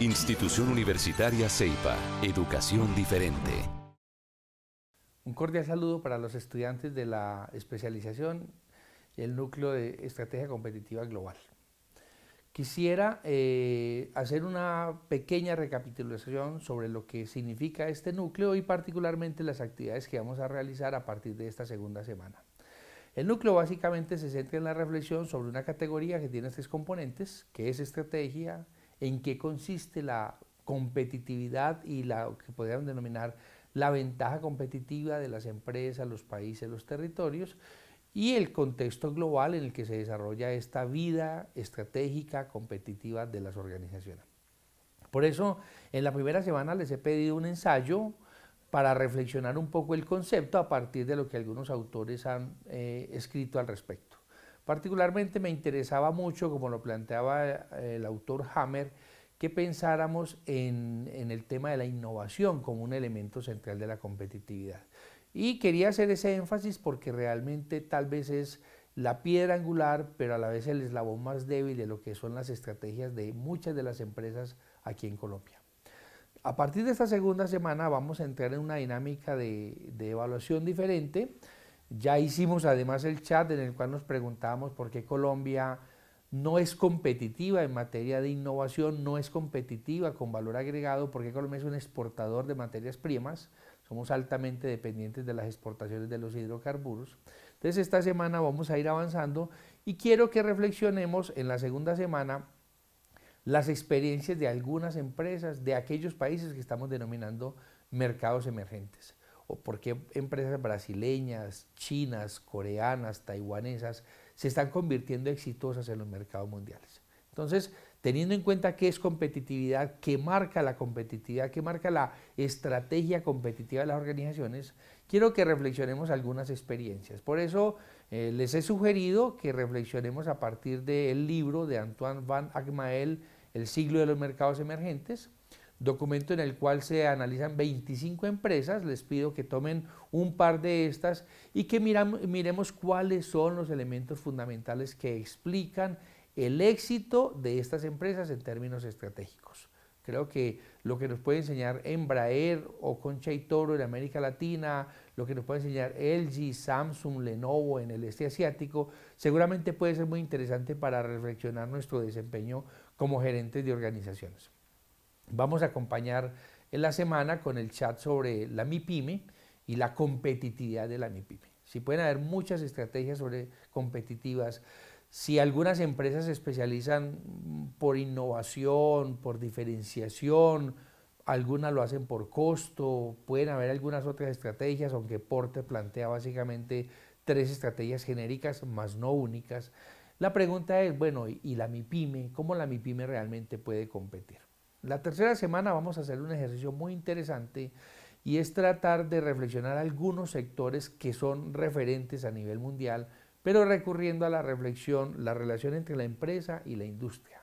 Institución Universitaria CEIPA, Educación Diferente. Un cordial saludo para los estudiantes de la especialización y el núcleo de Estrategia Competitiva Global. Quisiera eh, hacer una pequeña recapitulación sobre lo que significa este núcleo y particularmente las actividades que vamos a realizar a partir de esta segunda semana. El núcleo básicamente se centra en la reflexión sobre una categoría que tiene tres componentes, que es estrategia, en qué consiste la competitividad y la que podrían denominar la ventaja competitiva de las empresas, los países, los territorios y el contexto global en el que se desarrolla esta vida estratégica competitiva de las organizaciones. Por eso, en la primera semana les he pedido un ensayo para reflexionar un poco el concepto a partir de lo que algunos autores han eh, escrito al respecto. Particularmente me interesaba mucho, como lo planteaba eh, el autor Hammer, que pensáramos en, el tema de la innovación como un elemento central de la competitividad. Y quería hacer ese énfasis porque realmente tal vez es la piedra angular, pero a la vez el eslabón más débil de lo que son las estrategias de muchas de las empresas aquí en Colombia. A partir de esta segunda semana vamos a entrar en una dinámica de evaluación diferente ya hicimos además el chat en el cual nos preguntábamos por qué Colombia no es competitiva en materia de innovación, no es competitiva con valor agregado, porque Colombia es un exportador de materias primas, somos altamente dependientes de las exportaciones de los hidrocarburos. Entonces esta semana vamos a ir avanzando y quiero que reflexionemos en la segunda semana las experiencias de algunas empresas de aquellos países que estamos denominando mercados emergentes o por qué empresas brasileñas, chinas, coreanas, taiwanesas se están convirtiendo exitosas en los mercados mundiales. Entonces, teniendo en cuenta qué es competitividad, qué marca la competitividad, qué marca la estrategia competitiva de las organizaciones, quiero que reflexionemos algunas experiencias. Por eso eh, les he sugerido que reflexionemos a partir del libro de Antoine Van Agmael, El siglo de los mercados emergentes, documento en el cual se analizan 25 empresas. Les pido que tomen un par de estas y que miremos cuáles son los elementos fundamentales que explican el éxito de estas empresas en términos estratégicos. Creo que lo que nos puede enseñar Embraer o Concha y Toro en América Latina, lo que nos puede enseñar LG, Samsung, Lenovo en el este asiático, seguramente puede ser muy interesante para reflexionar nuestro desempeño como gerentes de organizaciones. Vamos a acompañar en la semana con el chat sobre la MIPYME y la competitividad de la MIPYME. Si pueden haber muchas estrategias sobre competitivas, si algunas empresas se especializan por innovación, por diferenciación, algunas lo hacen por costo, pueden haber algunas otras estrategias, aunque Porter plantea básicamente tres estrategias genéricas más no únicas. La pregunta es, bueno, ¿y la MIPYME? ¿Cómo la MIPYME realmente puede competir? La tercera semana vamos a hacer un ejercicio muy interesante y es tratar de reflexionar algunos sectores que son referentes a nivel mundial, pero recurriendo a la reflexión, la relación entre la empresa y la industria.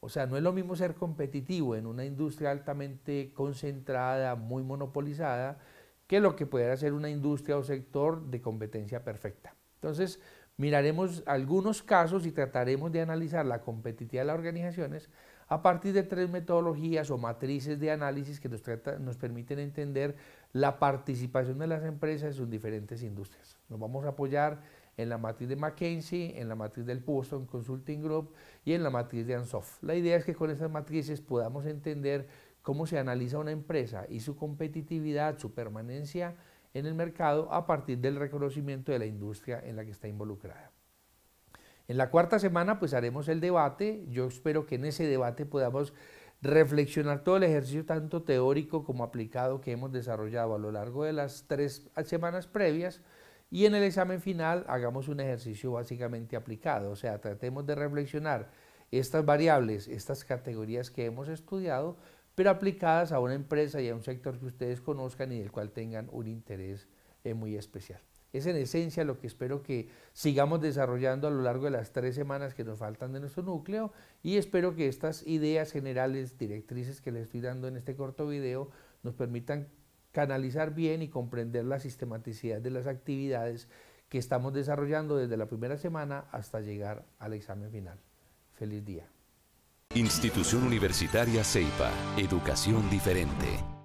O sea, no es lo mismo ser competitivo en una industria altamente concentrada, muy monopolizada, que lo que pudiera ser una industria o sector de competencia perfecta. Entonces, miraremos algunos casos y trataremos de analizar la competitividad de las organizaciones a partir de tres metodologías o matrices de análisis que nos, permiten entender la participación de las empresas en sus diferentes industrias. Nos vamos a apoyar en la matriz de McKinsey, en la matriz del Boston Consulting Group y en la matriz de Ansoft. La idea es que con estas matrices podamos entender cómo se analiza una empresa y su competitividad, su permanencia en el mercado a partir del reconocimiento de la industria en la que está involucrada. En la cuarta semana pues haremos el debate. Yo espero que en ese debate podamos reflexionar todo el ejercicio tanto teórico como aplicado que hemos desarrollado a lo largo de las tres semanas previas y en el examen final hagamos un ejercicio básicamente aplicado, o sea, tratemos de reflexionar estas variables, estas categorías que hemos estudiado, pero aplicadas a una empresa y a un sector que ustedes conozcan y del cual tengan un interés eh, muy especial. Es en esencia lo que espero que sigamos desarrollando a lo largo de las tres semanas que nos faltan de nuestro núcleo y espero que estas ideas generales, directrices que les estoy dando en este corto video, nos permitan canalizar bien y comprender la sistematicidad de las actividades que estamos desarrollando desde la primera semana hasta llegar al examen final. Feliz día. Institución Universitaria CEIPA, Educación Diferente.